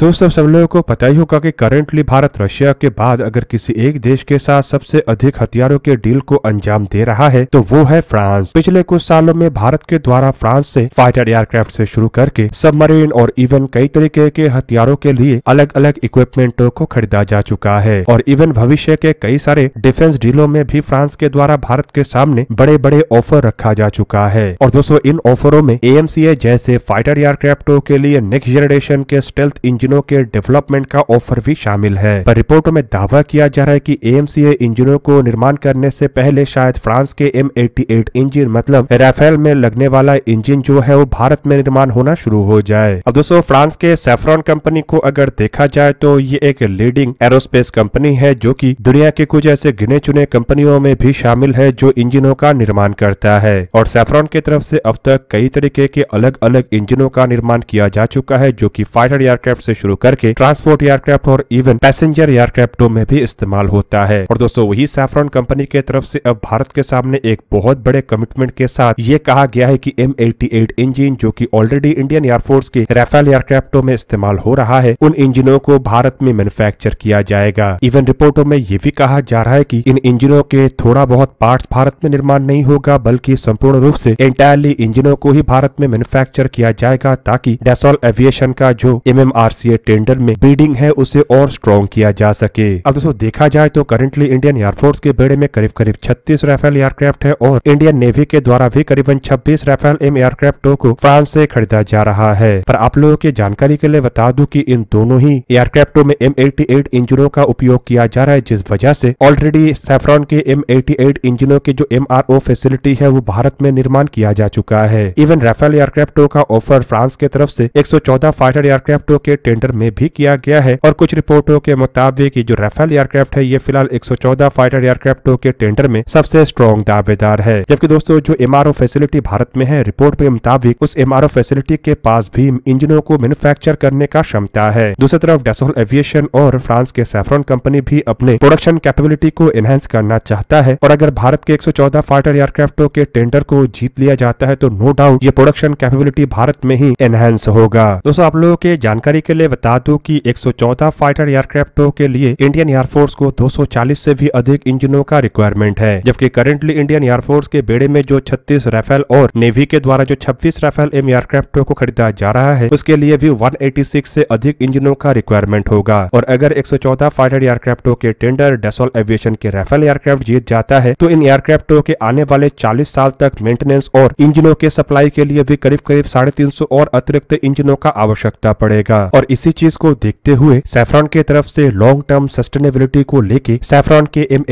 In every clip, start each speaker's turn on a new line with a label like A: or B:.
A: दोस्तों सब लोगों को पता ही होगा कि करंटली भारत रशिया के बाद अगर किसी एक देश के साथ सबसे अधिक हथियारों के डील को अंजाम दे रहा है तो वो है फ्रांस पिछले कुछ सालों में भारत के द्वारा फ्रांस से फाइटर एयरक्राफ्ट से शुरू करके सबमरीन और इवन कई तरीके के हथियारों के लिए अलग अलग इक्विपमेंटों को खरीदा जा चुका है और इवन भविष्य के कई सारे डिफेंस डीलों में भी फ्रांस के द्वारा भारत के सामने बड़े बड़े ऑफर रखा जा चुका है और दोस्तों इन ऑफरों में एएमसीए जैसे फाइटर एयरक्राफ्टों के लिए नेक्स्ट जनरेशन के स्टेल्थ इंजिन इंजनों के डेवलपमेंट का ऑफर भी शामिल है पर रिपोर्टों में दावा किया जा रहा है की एएमसीए इंजनों को निर्माण करने से पहले शायद फ्रांस के एम इंजन मतलब राफेल में लगने वाला इंजन जो है वो भारत में निर्माण होना शुरू हो जाए अब दोस्तों फ्रांस के सेफ्रॉन कंपनी को अगर देखा जाए तो ये एक लीडिंग एरोस्पेस कंपनी है जो कि दुनिया के कुछ ऐसे गिने चुने कंपनियों में भी शामिल है जो इंजनों का निर्माण करता है और सेफ्रॉन की तरफ से अब तक कई तरीके के अलग अलग इंजनों का निर्माण किया जा चुका है जो कि फाइटर एयरक्राफ्ट से शुरू करके ट्रांसपोर्ट एयरक्राफ्ट और इवन पैसेंजर एयरक्राफ्टों में भी इस्तेमाल होता है और दोस्तों वही सैफ्रॉन कंपनी के तरफ से अब भारत के सामने एक बहुत बड़े कमिटमेंट के साथ ये कहा गया है कि एम इंजन जो कि ऑलरेडी इंडियन एयरफोर्स के रेफेल एयरक्राफ्टों में इस्तेमाल हो रहा है उन इंजनों को भारत में मैन्युफैक्चर किया जाएगा इवन रिपोर्टों में ये भी कहा जा रहा है की इन इंजनों के थोड़ा बहुत पार्ट भारत में निर्माण नहीं होगा बल्कि संपूर्ण रूप से एंटायरली इंजनों को ही भारत में मैन्युफैक्चर किया जाएगा ताकि डेसोल एविएशन का जो एम एसोसिएट टेंडर में बीडिंग है उसे और स्ट्रॉन्ग किया जा सके अब दोस्तों देखा जाए तो करेंटली इंडियन एयरफोर्स के बेड़े में करीब करीब छत्तीस राफेल एयरक्राफ्ट है और इंडियन नेवी के द्वारा भी करीबन छब्बीस राफेल एम एयरक्राफ्टों को फ्रांस ऐसी खरीदा जा रहा है पर आप लोगों की जानकारी के लिए बता दू की इन दोनों ही एयरक्राफ्टों में एम इंजनों का उपयोग किया जा रहा है जिस वजह से ऑलरेडी सेफ्रॉन के एम इंजनों के जो एम फैसिलिटी है वो भारत में निर्माण किया जा चुका है इवन राफेल एयरक्राफ्टों का ऑफर फ्रांस के तरफ से 114 फाइटर एयरक्राफ्टों के सेंटर में भी किया गया है और कुछ रिपोर्टों के मुताबिक जो राफेल एयरक्राफ्ट है ये फिलहाल 114 फाइटर एयरक्राफ्टों के टेंडर में सबसे स्ट्रॉन्ग दावेदार है जबकि दोस्तों जो एम फैसिलिटी भारत में है रिपोर्ट के मुताबिक उस एम फैसिलिटी के पास भी इंजनों को मैन्युफेक्चर करने का क्षमता है दूसरी तरफ डेसोल एविएशन और फ्रांस के सेफ्रॉन कंपनी भी अपने प्रोडक्शन कैपेबिलिटी को एनहेंस करना चाहता है और अगर भारत के 114 फाइटर एयरक्राफ्टों के टेंडर को जीत लिया जाता है तो नो डाउट ये प्रोडक्शन कैपेबिलिटी भारत में ही एनहेंस होगा दोस्तों आप लोगों के जानकारी के लिए लिए बता दूं कि 114 फाइटर एयरक्राफ्टों के लिए इंडियन एयरफोर्स को 240 से भी अधिक इंजनों का रिक्वायरमेंट है जबकि करेंटली इंडियन एयरफोर्स के बेड़े में जो 36 राफेल और नेवी के द्वारा जो 26 राफेल एम एयरक्राफ्टों को खरीदा जा रहा है उसके लिए भी 186 से अधिक इंजनों का रिक्वायरमेंट होगा और अगर एक फाइटर एयरक्राफ्टों के टेंडर डेसोल एविएशन के राफेल एयरक्राफ्ट जीत जाता है तो इन एयरक्राफ्टों के आने वाले चालीस साल तक मेंटेनेंस और इंजनों के सप्लाई के लिए भी करीब करीब साढ़े और अतिरिक्त इंजनों का आवश्यकता पड़ेगा और इसी चीज को देखते हुए सैफ्रॉन के तरफ से लॉन्ग टर्म सस्टेनेबिलिटी को लेके सैफ्रॉन के एम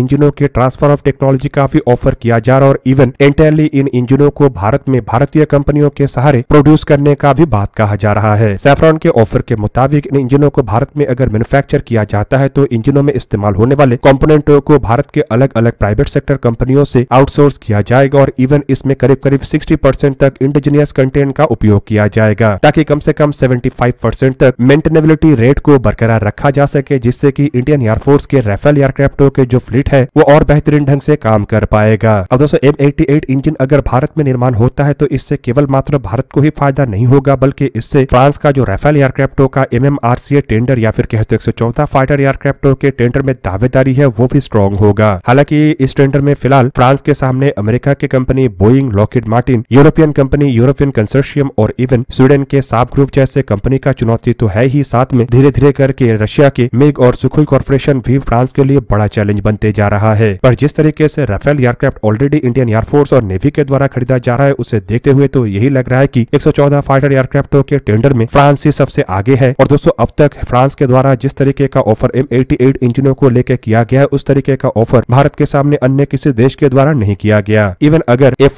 A: इंजनों के ट्रांसफर ऑफ टेक्नोलॉजी का भी ऑफर किया जा रहा और इवन एंटायरली इन इंजनों को भारत में भारतीय कंपनियों के सहारे प्रोड्यूस करने का भी बात कहा जा रहा है सेफ्रॉन के ऑफर के मुताबिक इन इंजनों को भारत में अगर मैन्युफैक्चर किया जाता है तो इंजनों में इस्तेमाल होने वाले कॉम्पोनेंटों को भारत के अलग अलग प्राइवेट सेक्टर कंपनियों से आउटसोर्स किया जाएगा और इवन इसमें करीब करीब सिक्सटी परसेंट तक इंडिजीनियस कंटेंट का उपयोग किया जाएगा ताकि कम से कम सेवेंटी परसेंट परसेंट तक मेंटेनेबिलिटी रेट को बरकरार रखा जा सके जिससे की इंडियन एयरफोर्स के रेफेल एयरक्राफ्टों के जो फ्लीट है वो और बेहतरीन ढंग से काम कर पाएगा अब दोस्तों एम इंजन अगर भारत में निर्माण होता है तो इससे केवल मात्र भारत को ही फायदा नहीं होगा बल्कि इससे फ्रांस का जो राफेल एयरक्राफ्टों का M M R C A tender या फिर कहते हैं चौथा फाइटर एयरक्राफ्टों के टेंडर में दावेदारी है वो भी स्ट्रॉन्ग होगा हालांकि इस टेंडर में फिलहाल फ्रांस के सामने अमेरिका की company Boeing Lockheed Martin European company European consortium और इवन स्वीडन के साफ ग्रुप जैसे कंपनी का चुनौती तो है ही साथ में धीरे धीरे करके रशिया के मेग और सुखोई कॉर्पोरेशन भी फ्रांस के लिए बड़ा चैलेंज बनते जा रहा है पर जिस तरीके से Rafale aircraft already Indian air force और नेवी के द्वारा खरीदा जा रहा है उसे देखते हुए तो यही लग रहा है की एक फाइटर एयरक्राफ्टों के टेंडर में फ्रांस ही सबसे आगे है और दोस्तों अब तक फ्रांस के द्वारा जिस तरीके का ऑफर एम इंजनों को लेकर किया गया है उस तरीके का ऑफर भारत के सामने अन्य किसी देश के द्वारा नहीं किया गया इवन अगर ए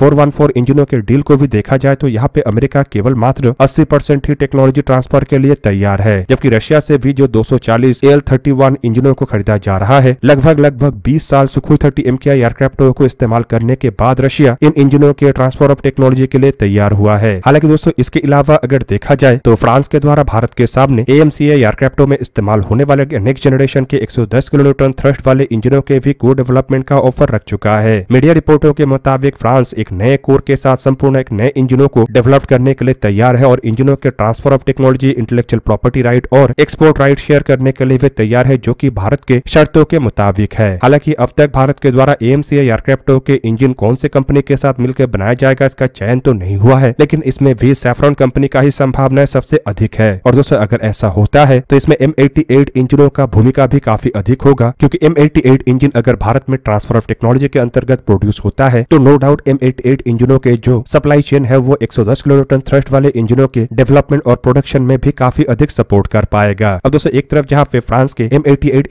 A: इंजनों के डील को भी देखा जाए तो यहाँ पे अमेरिका केवल मात्र अस्सी ही टेक्नोलॉजी ट्रांसफर के लिए तैयार है जबकि रशिया से भी जो 240 एल थर्टी इंजनों को खरीदा जा रहा है लगभग लगभग 20 साल सुखोई थर्टी एम एयरक्राफ्टों को इस्तेमाल करने के बाद रशिया इन इंजनों के ट्रांसफर ऑफ टेक्नोलॉजी के लिए तैयार हुआ है हालांकि दोस्तों इसके अलावा अगर देखा जाए तो फ्रांस के द्वारा भारत के सामने ए एयरक्राफ्टों में इस्तेमाल होने वाले नेक्स्ट जनरेशन के 110 किलोमीटर थ्रस्ट वाले इंजनों के भी कोर डेवलपमेंट का ऑफर रख चुका है मीडिया रिपोर्टों के मुताबिक फ्रांस एक नए कोर के साथ संपूर्ण एक नए इंजनों को डेवलप करने के लिए तैयार है और इंजनों के transfer of technology intellectual property right और एक्सपोर्ट राइट शेयर करने के लिए वे तैयार है जो की भारत के शर्तों के मुताबिक है हालांकि अब तक भारत के द्वारा एम एयरक्राफ्टों के इंजन कौन से कंपनी के साथ मिलकर बनाया जाएगा इसका चयन तो नहीं हुआ है लेकिन इसमें भी सेफ्रॉन कंपनी का ही संभावना सबसे अधिक है और दोस्तों अगर ऐसा होता है तो इसमें एम इंजनों का भूमिका भी काफी अधिक होगा क्योंकि एम इंजन अगर भारत में ट्रांसफर ऑफ टेक्नोलॉजी के अंतर्गत प्रोड्यूस होता है तो नो डाउट एम इंजनों के जो सप्लाई चेन है वो एक सौ किलोन्यूटन थ्रस्ट वाले इंजनों के डेवलपमेंट और प्रोडक्शन में भी भी काफी अधिक सपोर्ट कर पाएगा अब दोस्तों एक तरफ जहाँ पे फ्रांस के एम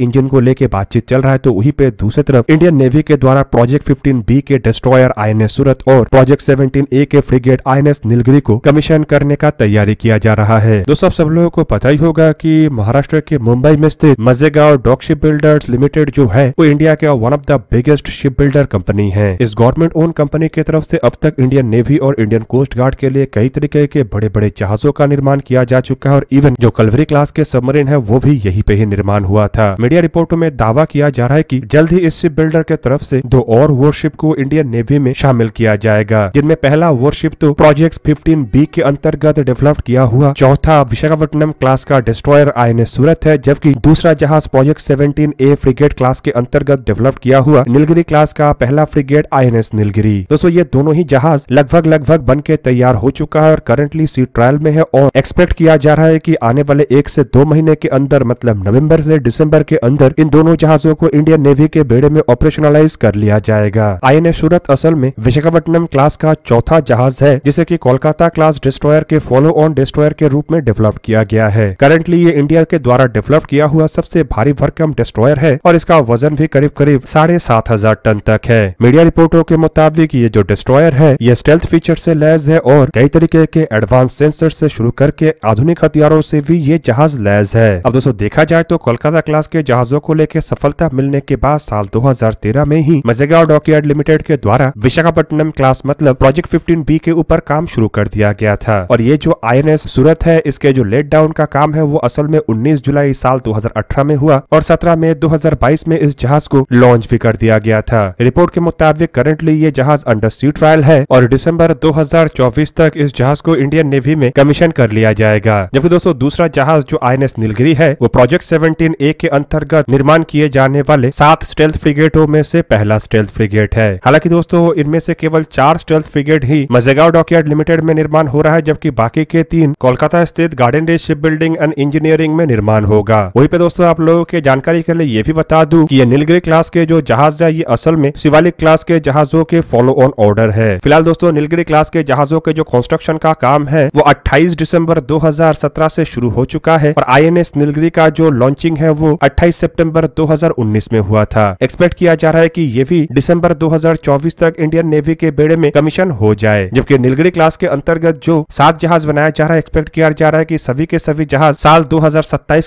A: इंजन को लेकर बातचीत चल रहा है तो वही पे दूसरी तरफ इंडियन नेवी के द्वारा प्रोजेक्ट फिफ्टीन बी के डिस्ट्रॉयर आई सूरत और प्रोजेक्ट सेवेंटीन ए के फ्रिगेट आई नीलगिरी को कमीशन करने का तैयारी किया जा रहा है दोस्तों सब लोगों को पता ही होगा की महाराष्ट्र के मुंबई में स्थित Mazagon dock ship builders limited जो है वो इंडिया के one of the biggest ship builder company है इस गवर्नमेंट ओन कंपनी के तरफ से अब तक इंडियन नेवी और इंडियन कोस्ट गार्ड के लिए कई तरीके के बड़े बड़े जहाजों का निर्माण किया जा चुका का और इवन जो कलवरी क्लास के सबमरीन है वो भी यही पे ही निर्माण हुआ था मीडिया रिपोर्टों में दावा किया जा रहा है की जल्द ही इस शिप बिल्डर के तरफ ऐसी दो और वॉरशिप को इंडियन नेवी में शामिल किया जाएगा जिनमें पहला वॉरशिप तो प्रोजेक्ट फिफ्टीन बी के अंतर्गत डेवलप किया हुआ चौथा विशाखापट्टनम क्लास का डिस्ट्रॉयर आई एन सूरत है जबकि दूसरा जहाज project seventeen A frigate class के अंतर्गत डेवलप किया हुआ नीलगिरी क्लास का पहला फ्रिगेट आई नीलगिरी दोस्तों ये दोनों ही जहाज लगभग लगभग बन के तैयार हो चुका है और करंटली सी ट्रायल में है और एक्सपेक्ट किया जा रहा है कि आने वाले एक से दो महीने के अंदर मतलब नवंबर से दिसंबर के अंदर इन दोनों जहाजों को इंडियन नेवी के बेड़े में ऑपरेशनलाइज कर लिया जाएगा आई सूरत असल में विशाखापट्टनम क्लास का चौथा जहाज है जिसे की कोलकाता क्लास डिस्ट्रॉयर के फॉलो ऑन डिस्ट्रॉयर के रूप में डेवलप किया गया है करेंटली ये इंडिया के द्वारा डेवलप किया हुआ सबसे भारी भरकम डिस्ट्रॉयर है और इसका वजन भी करीब करीब साढ़े सात हजार टन तक है मीडिया रिपोर्टों के मुताबिक ये जो डिस्ट्रॉयर है ये स्टेल्थ फीचर से लैस है और कई तरीके के एडवांस सेंसर से शुरू करके आधुनिक हथियारों से भी ये जहाज लैस है अब दोस्तों देखा जाए तो कोलकाता क्लास के जहाजों को लेकर सफलता मिलने के बाद साल 2013 में ही मजेगांव डॉकयार्ड लिमिटेड के द्वारा विशाखापट्टनम क्लास मतलब प्रोजेक्ट 15 बी के ऊपर काम शुरू कर दिया गया था और ये जो आई सूरत है इसके जो लेट डाउन का काम है वो असल में उन्नीस जुलाई साल 2018 में हुआ और 17 मई 2022 में इस जहाज को लॉन्च भी कर दिया गया था रिपोर्ट के मुताबिक करंटली ये जहाज अंडर सी ट्रायल है और दिसंबर 2024 तक इस जहाज को इंडियन नेवी में कमीशन कर लिया जाएगा जबकि दोस्तों दूसरा जहाज जो आई नीलगिरी है वो प्रोजेक्ट सेवनटीन ए के अंतर्गत निर्माण किए जाने वाले सात स्टेल्थ फ्रिगेटो में से पहला स्टेल्थ फ्रिगेट है हालांकि दोस्तों इनमें से केवल चार स्टेल्थ फ्रिगेट ही मजेगा डॉकयार्ड लिमिटेड में निर्माण हो रहा है जबकि बाकी के तीन कोलकाता स्थित गार्डन डे शिप बिल्डिंग एंड इंजीनियरिंग में निर्माण होगा वही पे दोस्तों आप लोगों के जानकारी के लिए ये भी बता दू की ये नीलगिरी क्लास के जो जहाज है ये असल में शिवालिक क्लास के जहाजों के फॉलो ऑन ऑर्डर है फिलहाल दोस्तों नीलगिरी क्लास के जहाजों के जो कंस्ट्रक्शन का काम है वो अट्ठाईस दिसंबर दो हजार 2017 से शुरू हो चुका है और आईएनएस नीलगिरी का जो लॉन्चिंग है वो 28 सितंबर 2019 में हुआ था एक्सपेक्ट किया जा रहा है कि ये भी दिसंबर 2024 तक इंडियन नेवी के बेड़े में कमीशन हो जाए जबकि नीलगिरी क्लास के अंतर्गत जो सात जहाज बनाया जा रहा है एक्सपेक्ट किया जा रहा है की सभी के सभी जहाज साल दो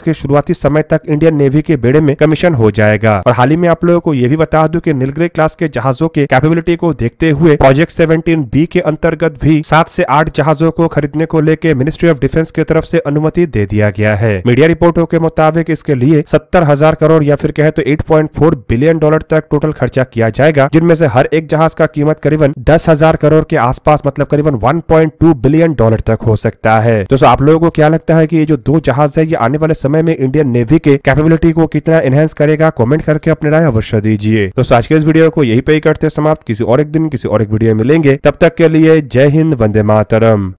A: के शुरुआती समय तक इंडियन नेवी के बेड़े में कमीशन हो जाएगा और हाल ही में आप लोगों को ये भी बता दू की नीलगिरी क्लास के जहाजों के कैपेबिलिटी को देखते हुए प्रोजेक्ट सेवेंटीन बी के अंतर्गत भी सात से आठ जहाजों को खरीदने को लेकर मिनिस्ट्री ऑफ डिफेंस की तरफ तरफ से अनुमति दे दिया गया है मीडिया रिपोर्टों के मुताबिक इसके लिए सत्तर हजार करोड़ या फिर कहे तो 8.4 बिलियन डॉलर तक टोटल खर्चा किया जाएगा जिनमें से हर एक जहाज का कीमत करीबन दस हजार करोड़ के आसपास मतलब करीबन 1.2 बिलियन डॉलर तक हो सकता है दोस्तों आप लोगों को क्या लगता है की ये जो दो जहाज है ये आने वाले समय में इंडियन नेवी के कैपेबिलिटी को कितना एनहेंस करेगा कॉमेंट करके अपने राय अवश्य दीजिए दोस्तों आज के इस वीडियो को यही पे करते समाप्त किसी और एक दिन किसी और एक वीडियो मिलेंगे तब तक के लिए जय हिंद वंदे मातरम